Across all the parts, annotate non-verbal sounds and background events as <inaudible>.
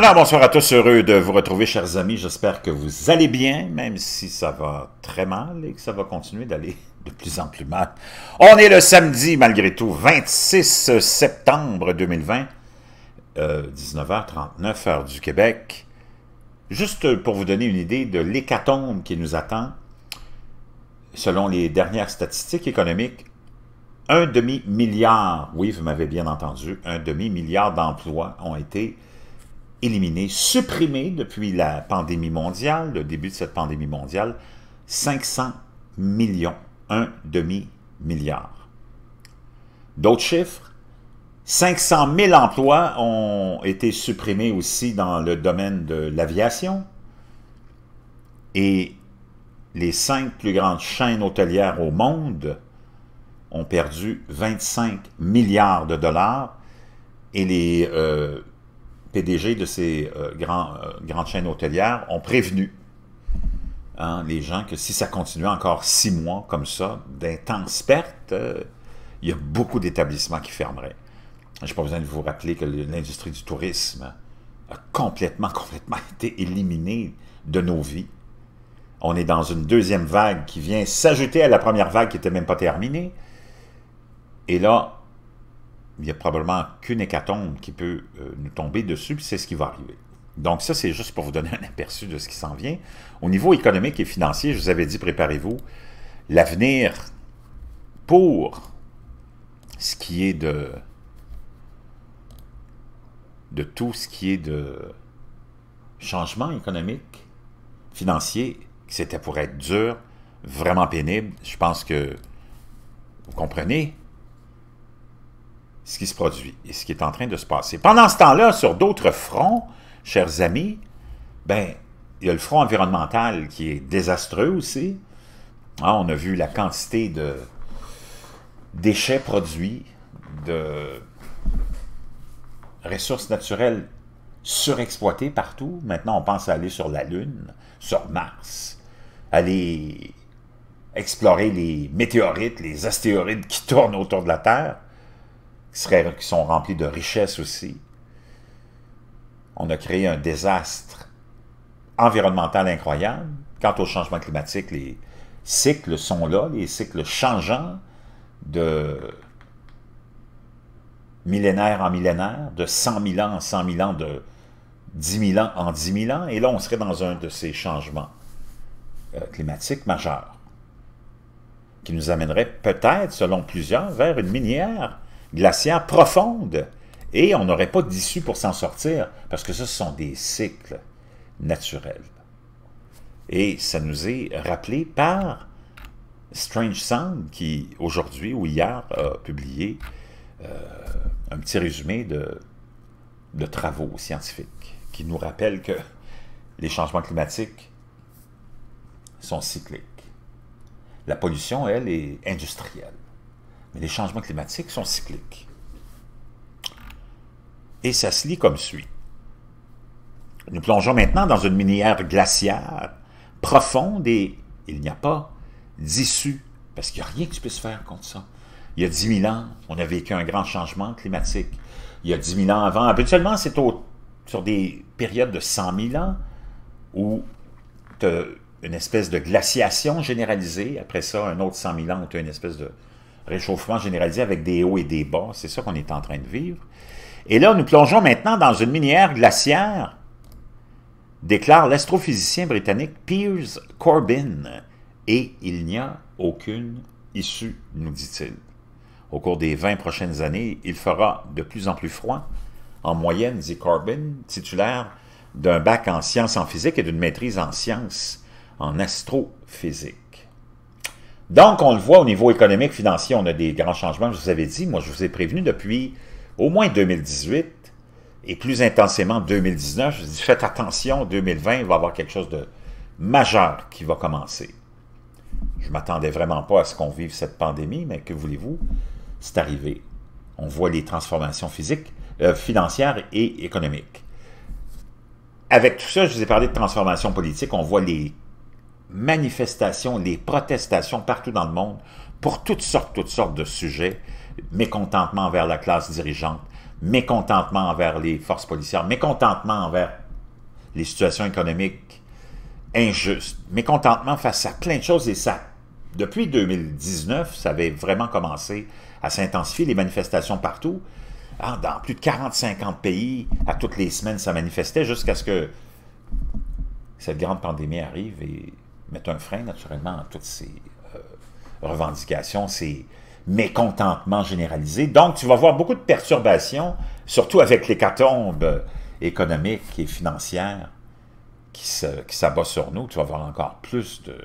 Alors, bonsoir à tous, heureux de vous retrouver, chers amis. J'espère que vous allez bien, même si ça va très mal et que ça va continuer d'aller de plus en plus mal. On est le samedi, malgré tout, 26 septembre 2020, 19h39, euh, heure du Québec. Juste pour vous donner une idée de l'hécatombe qui nous attend, selon les dernières statistiques économiques, un demi-milliard, oui, vous m'avez bien entendu, un demi-milliard d'emplois ont été éliminé, supprimé depuis la pandémie mondiale, le début de cette pandémie mondiale, 500 millions, un demi-milliard. D'autres chiffres, 500 000 emplois ont été supprimés aussi dans le domaine de l'aviation et les cinq plus grandes chaînes hôtelières au monde ont perdu 25 milliards de dollars et les euh, PDG de ces euh, euh, grandes chaînes hôtelières ont prévenu hein, les gens que si ça continuait encore six mois comme ça, d'intenses pertes, euh, il y a beaucoup d'établissements qui fermeraient. Je n'ai pas besoin de vous rappeler que l'industrie du tourisme a complètement, <laughs> complètement été éliminée de nos vies. On est dans une deuxième vague qui vient s'ajouter à la première vague qui n'était même pas terminée. Et là, il n'y a probablement qu'une hécatombe qui peut euh, nous tomber dessus, puis c'est ce qui va arriver. Donc ça, c'est juste pour vous donner <laughs> un aperçu de ce qui s'en vient. Au niveau économique et financier, je vous avais dit, préparez-vous, l'avenir pour ce qui est de, de tout ce qui est de changement économique, financier, c'était pour être dur, vraiment pénible. Je pense que vous comprenez, ce qui se produit et ce qui est en train de se passer. Pendant ce temps-là, sur d'autres fronts, chers amis, ben, il y a le front environnemental qui est désastreux aussi. Hein, on a vu la quantité de déchets produits, de ressources naturelles surexploitées partout. Maintenant, on pense à aller sur la Lune, sur Mars, aller explorer les météorites, les astéroïdes qui tournent autour de la Terre qui, sont remplis de richesses aussi. On a créé un désastre environnemental incroyable. Quant au changement climatique, les cycles sont là, les cycles changeants de millénaire en millénaire, de 100 000 ans en 100 000 ans, de 10 000 ans en 10 000 ans, et là, on serait dans un de ces changements euh, climatiques majeurs qui nous amènerait peut-être, selon plusieurs, vers une minière Glacière profonde et on n'aurait pas d'issue pour s'en sortir parce que ce sont des cycles naturels. Et ça nous est rappelé par Strange Sound qui, aujourd'hui ou hier, a publié euh, un petit résumé de travaux scientifiques qui nous rappellent que les changements climatiques sont cycliques. La pollution, elle, est industrielle. Mais les changements climatiques sont cycliques. Et ça se lit comme suit. Nous plongeons maintenant dans une minière glaciaire, profonde, et il n'y a pas d'issue, parce qu'il n'y a rien que tu puisses faire contre ça. Il y a 10 000 ans, on a vécu un grand changement climatique. Il y a 10 000 ans avant, habituellement, c'est sur des périodes de 100 000 ans, où tu as une espèce de glaciation généralisée, après ça, un autre 100 000 ans, où tu as une espèce de réchauffement généralisé avec des hauts et des bas. C'est ça qu'on est en train de vivre. Et là, nous plongeons maintenant dans une minière glaciaire, déclare l'astrophysicien britannique Piers Corbin. Et il n'y a aucune issue, nous dit-il. Au cours des 20 prochaines années, il fera de plus en plus froid. En moyenne, dit Corbin, titulaire d'un bac en sciences en physique et d'une maîtrise en sciences en astrophysique. Donc, on le voit au niveau économique, financier, on a des grands changements. Je vous avais dit, moi, je vous ai prévenu depuis au moins 2018 et plus intensément 2019. Je vous dit, faites attention, 2020, il va y avoir quelque chose de majeur qui va commencer. Je ne m'attendais vraiment pas à ce qu'on vive cette pandémie, mais que voulez-vous? C'est arrivé. On voit les transformations physiques, euh, financières et économiques. Avec tout ça, je vous ai parlé de transformation politique, on voit les manifestations, les protestations partout dans le monde pour toutes sortes, toutes sortes de sujets, mécontentement envers la classe dirigeante, mécontentement envers les forces policières, mécontentement envers les situations économiques injustes, mécontentement face à plein de choses et ça, depuis 2019, ça avait vraiment commencé à s'intensifier, les manifestations partout, ah, dans plus de 40-50 pays, à toutes les semaines, ça manifestait jusqu'à ce que cette grande pandémie arrive et mettent un frein naturellement à toutes ces euh, revendications, ces mécontentements généralisés. Donc, tu vas voir beaucoup de perturbations, surtout avec l'hécatombe euh, économique et financière qui s'abat sur nous. Tu vas voir encore plus de,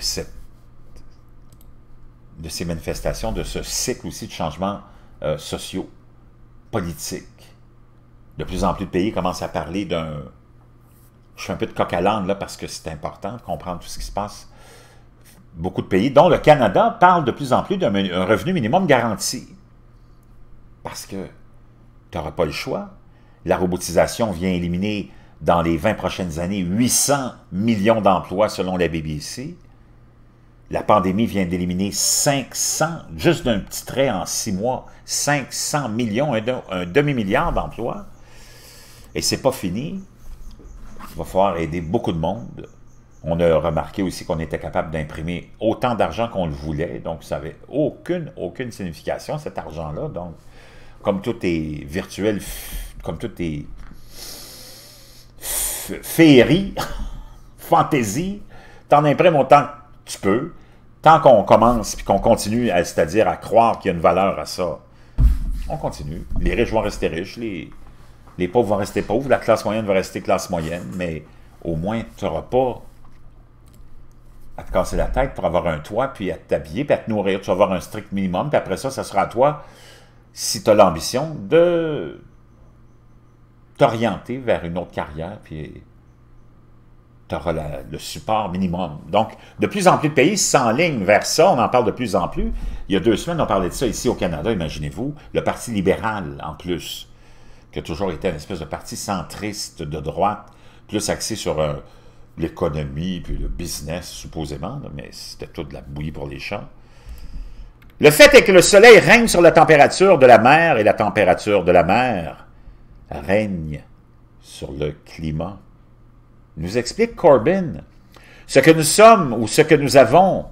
ces manifestations, de ce cycle aussi de changements euh, sociaux, politiques. De plus en plus de pays commencent à parler d'un je fais un peu de coq à l'âne là parce que c'est important de comprendre tout ce qui se passe. Beaucoup de pays, dont le Canada, parlent de plus en plus d'un revenu minimum garanti. Parce que tu n'auras pas le choix. La robotisation vient éliminer dans les 20 prochaines années 800 millions d'emplois selon la BBC. La pandémie vient d'éliminer 500, juste d'un petit trait en six mois, 500 millions, un, un demi-milliard d'emplois. Et c'est pas fini il va falloir aider beaucoup de monde. On a remarqué aussi qu'on était capable d'imprimer autant d'argent qu'on le voulait, donc ça n'avait aucune, aucune signification, cet argent-là. Donc, comme tout est virtuel, comme tout est féerie, <laughs> fantaisie, t'en imprimes autant que tu peux, tant qu'on commence et qu'on continue, c'est-à-dire à croire qu'il y a une valeur à ça. On continue. Les riches vont rester riches, les, les pauvres vont rester pauvres, la classe moyenne va rester classe moyenne, mais au moins, tu n'auras pas à te casser la tête pour avoir un toit, puis à t'habiller, puis à te nourrir. Tu vas avoir un strict minimum, puis après ça, ça sera à toi, si tu as l'ambition, de t'orienter vers une autre carrière, puis tu auras le support minimum. Donc, de plus en plus de pays s'enlignent vers ça, on en parle de plus en plus. Il y a deux semaines, on parlait de ça ici au Canada, imaginez-vous, le Parti libéral en plus qui a toujours été une espèce de parti centriste de droite, plus axé sur euh, l'économie puis le business, supposément, mais c'était tout de la bouillie pour les champs. Le fait est que le soleil règne sur la température de la mer et la température de la mer règne sur le climat. Nous explique Corbyn ce que nous sommes ou ce que nous avons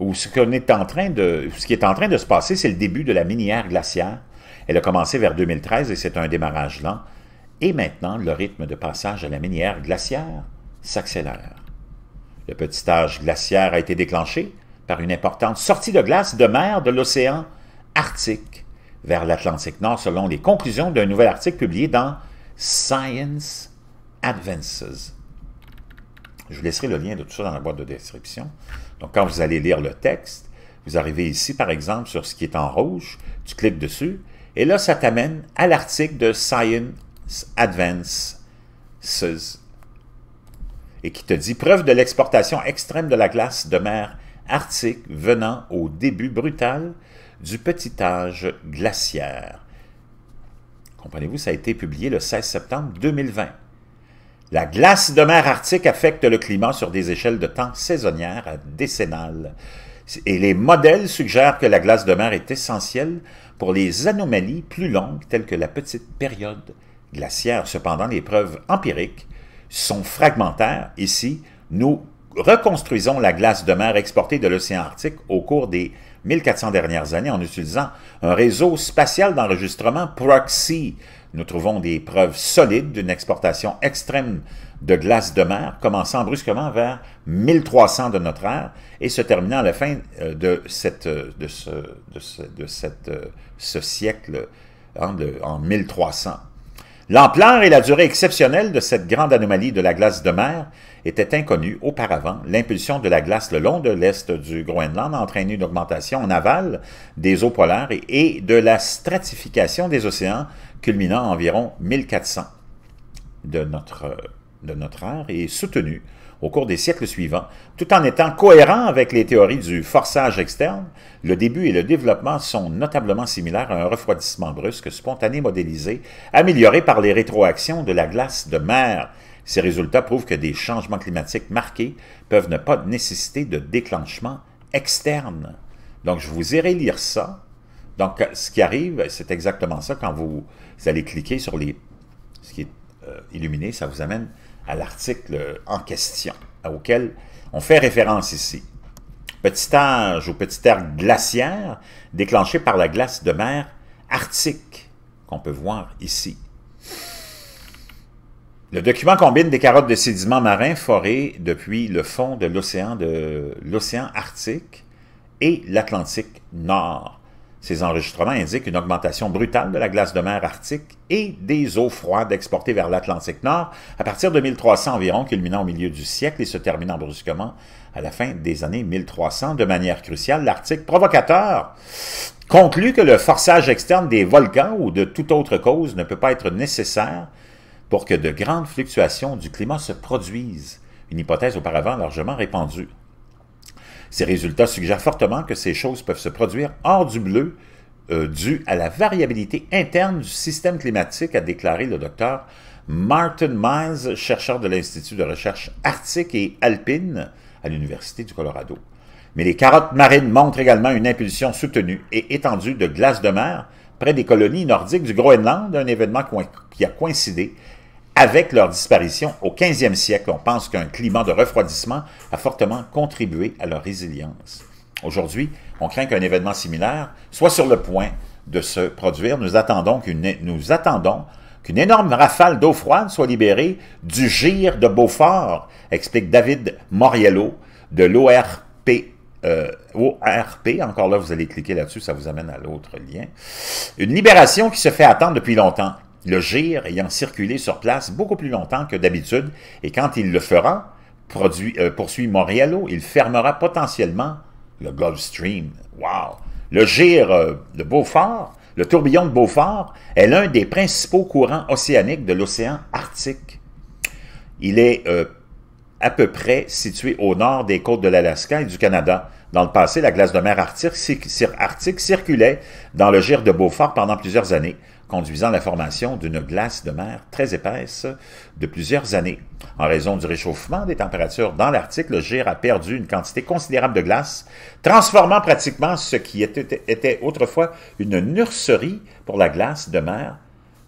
ou ce, est en train de, ce qui est en train de se passer, c'est le début de la minière glaciaire elle a commencé vers 2013 et c'est un démarrage lent. Et maintenant, le rythme de passage à la minière glaciaire s'accélère. Le petit âge glaciaire a été déclenché par une importante sortie de glace de mer de l'océan Arctique vers l'Atlantique Nord selon les conclusions d'un nouvel article publié dans Science Advances. Je vous laisserai le lien de tout ça dans la boîte de description. Donc, quand vous allez lire le texte, vous arrivez ici, par exemple, sur ce qui est en rouge, tu cliques dessus, et là, ça t'amène à l'article de Science Advances et qui te dit « Preuve de l'exportation extrême de la glace de mer arctique venant au début brutal du petit âge glaciaire. » Comprenez-vous, ça a été publié le 16 septembre 2020. La glace de mer arctique affecte le climat sur des échelles de temps saisonnières à décennales. Et les modèles suggèrent que la glace de mer est essentielle pour les anomalies plus longues, telles que la petite période glaciaire, cependant, les preuves empiriques sont fragmentaires. Ici, nous reconstruisons la glace de mer exportée de l'océan Arctique au cours des 1400 dernières années en utilisant un réseau spatial d'enregistrement proxy. Nous trouvons des preuves solides d'une exportation extrême de glace de mer, commençant brusquement vers 1300 de notre ère et se terminant à la fin euh, de, euh, de, ce, de, cette, euh, ce siècle hein, en 1300. L'ampleur et la durée exceptionnelle de cette grande anomalie de la glace de mer était inconnue auparavant. L'impulsion de la glace le long de l'est du Groenland a entraîné une augmentation en aval des eaux polaires et, de la stratification des océans, culminant à environ 1400 de notre de notre ère est soutenu au cours des siècles suivants, tout en étant cohérent avec les théories du forçage externe, le début et le développement sont notablement similaires à un refroidissement brusque spontané modélisé, amélioré par les rétroactions de la glace de mer. Ces résultats prouvent que des changements climatiques marqués peuvent ne pas nécessiter de déclenchement externe. Donc, je vous irai lire ça. Donc, ce qui arrive, c'est exactement ça. Quand vous, allez cliquer sur les, ce qui est euh, illuminé, ça vous amène à l'article en question, auquel on fait référence ici. Petit âge ou petit âge glaciaire déclenché par la glace de mer arctique, qu'on peut voir ici. Le document combine des carottes de sédiments marins forés depuis le fond de l'océan de l'océan Arctique et l'Atlantique Nord. Ces enregistrements indiquent une augmentation brutale de la glace de mer arctique et des eaux froides exportées vers l'Atlantique Nord à partir de 1300 environ, culminant au milieu du siècle et se terminant brusquement à la fin des années 1300. De manière cruciale, l'Arctique provocateur conclut que le forçage externe des volcans ou de toute autre cause ne peut pas être nécessaire pour que de grandes fluctuations du climat se produisent, une hypothèse auparavant largement répandue. Ces résultats suggèrent fortement que ces choses peuvent se produire hors du bleu, dues euh, dû à la variabilité interne du système climatique, a déclaré le docteur Martin Miles, chercheur de l'Institut de recherche arctique et alpine à l'Université du Colorado. Mais les carottes marines montrent également une impulsion soutenue et étendue de glace de mer près des colonies nordiques du Groenland, un événement qui a coïncidé avec leur disparition au 15e siècle, on pense qu'un climat de refroidissement a fortement contribué à leur résilience. Aujourd'hui, on craint qu'un événement similaire soit sur le point de se produire. Nous attendons qu'une nous attendons qu'une énorme rafale d'eau froide soit libérée du gire de Beaufort, explique David Moriello de l'ORP. Euh, encore là, vous allez cliquer là-dessus, ça vous amène à l'autre lien. Une libération qui se fait attendre depuis longtemps le GIR ayant circulé sur place beaucoup plus longtemps que d'habitude, et quand il le fera, euh, poursuit Moriello, il fermera potentiellement le Gulf Stream. Wow! Le GIR euh, de Beaufort, le tourbillon de Beaufort, est l'un des principaux courants océaniques de l'océan Arctique. Il est euh, à peu près situé au nord des côtes de l'Alaska et du Canada. Dans le passé, la glace de mer arctique, circulait dans le gire de Beaufort pendant plusieurs années conduisant la formation d'une glace de mer très épaisse de plusieurs années. En raison du réchauffement des températures dans l'Arctique, le GIR a perdu une quantité considérable de glace, transformant pratiquement ce qui était, autrefois une nurserie pour la glace de mer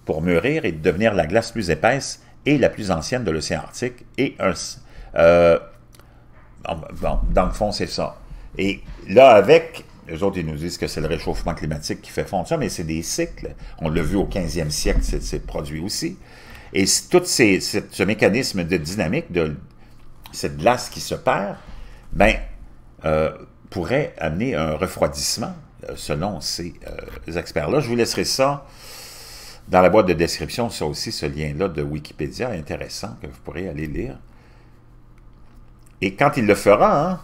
pour mûrir et devenir la glace plus épaisse et la plus ancienne de l'océan Arctique et euh, dans le fond, c'est ça. Et là, avec les autres, ils nous disent que c'est le réchauffement climatique qui fait fondre ça, mais c'est des cycles. On l'a vu au 15e siècle, c'est produit aussi. Et tout ce mécanisme de dynamique, de cette glace qui se perd, ben, euh, pourrait amener un refroidissement, euh, selon ces euh, experts-là. Je vous laisserai ça dans la boîte de description, ça aussi, ce lien-là de Wikipédia intéressant que vous pourrez aller lire. Et quand il le fera, hein,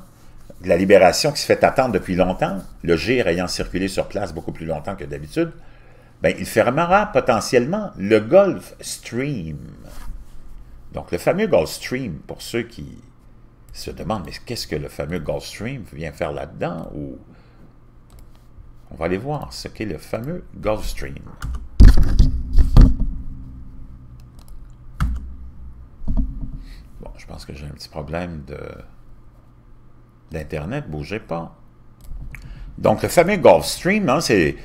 de la libération qui se fait attendre depuis longtemps, le GIR ayant circulé sur place beaucoup plus longtemps que d'habitude, ben, il fermera potentiellement le Gulf Stream. Donc, le fameux Gulf Stream, pour ceux qui se demandent, mais qu'est-ce que le fameux Gulf Stream vient faire là-dedans? Ou... On va aller voir ce qu'est le fameux Gulf Stream. Bon, je pense que j'ai un petit problème de d'Internet, bougeait pas. Donc, le fameux Gulf Stream, hein, c'est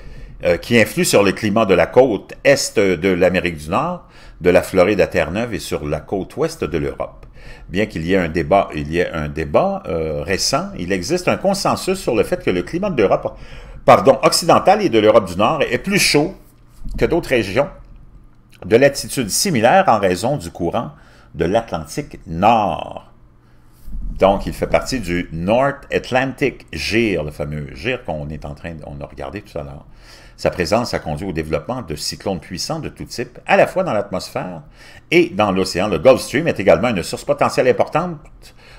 euh, qui influe sur le climat de la côte est de l'Amérique du Nord, de la Floride à Terre-Neuve et sur la côte ouest de l'Europe. Bien qu'il y ait un débat, il y ait un débat euh, récent, il existe un consensus sur le fait que le climat de l'Europe pardon, occidentale et de l'Europe du Nord est plus chaud que d'autres régions de latitude similaire en raison du courant de l'Atlantique Nord. Donc, il fait partie du North Atlantic GIR, le fameux GIR qu'on est en train, on a regardé tout à l'heure. Sa présence a conduit au développement de cyclones puissants de tout type, à la fois dans l'atmosphère et dans l'océan. Le Gulf Stream est également une source potentielle importante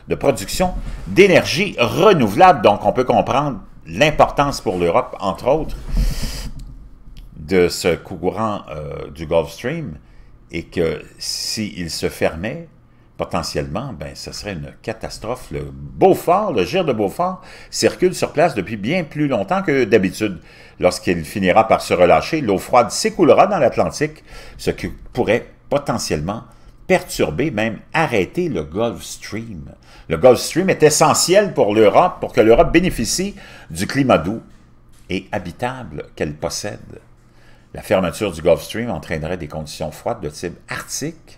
de production d'énergie renouvelable. Donc, on peut comprendre l'importance pour l'Europe, entre autres, de ce courant euh, du Gulf Stream et que s'il se fermait, potentiellement, ben, ce serait une catastrophe. Le Beaufort, le gire de Beaufort, circule sur place depuis bien plus longtemps que d'habitude. Lorsqu'il finira par se relâcher, l'eau froide s'écoulera dans l'Atlantique, ce qui pourrait potentiellement perturber, même arrêter le Gulf Stream. Le Gulf Stream est essentiel pour l'Europe, pour que l'Europe bénéficie du climat doux et habitable qu'elle possède. La fermeture du Gulf Stream entraînerait des conditions froides de type arctique,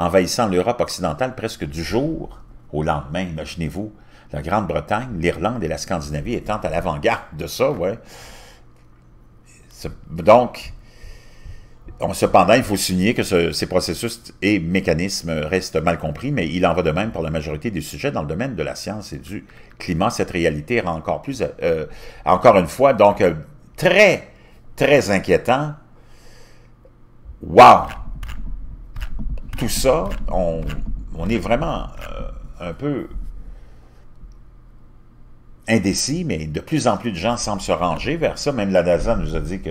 envahissant l'Europe occidentale presque du jour au lendemain, imaginez-vous. La Grande-Bretagne, l'Irlande et la Scandinavie étant à l'avant-garde de ça, Donc, cependant, il faut souligner que ces processus et mécanismes restent mal compris, mais il en va de même pour la majorité des sujets dans le domaine de la science et du climat. Cette réalité rend encore plus, euh, euh, encore une fois, donc euh, très, très inquiétant. Wow! tout ça, on, est vraiment euh, un peu indécis, mais de plus en plus de gens semblent se ranger vers ça. Même la NASA nous a dit que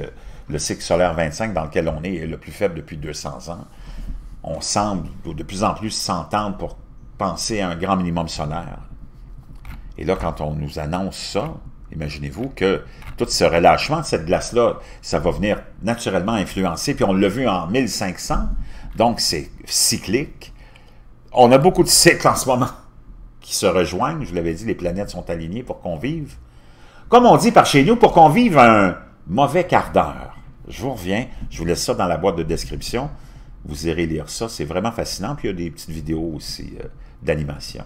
le cycle solaire 25 dans lequel on est est le plus faible depuis 200 ans. On semble de plus en plus s'entendre pour penser à un grand minimum solaire. Et là, quand on nous annonce ça, imaginez-vous que tout ce relâchement de cette glace-là, ça va venir naturellement influencer. Puis on l'a vu en 1500, donc, c'est cyclique. On a beaucoup de cycles en ce moment <laughs> qui se rejoignent. Je vous l'avais dit, les planètes sont alignées pour qu'on vive. Comme on dit par chez nous, pour qu'on vive un mauvais quart d'heure. Je vous reviens, je vous laisse ça dans la boîte de description. Vous irez lire ça, c'est vraiment fascinant. Puis il y a des petites vidéos aussi euh, d'animation.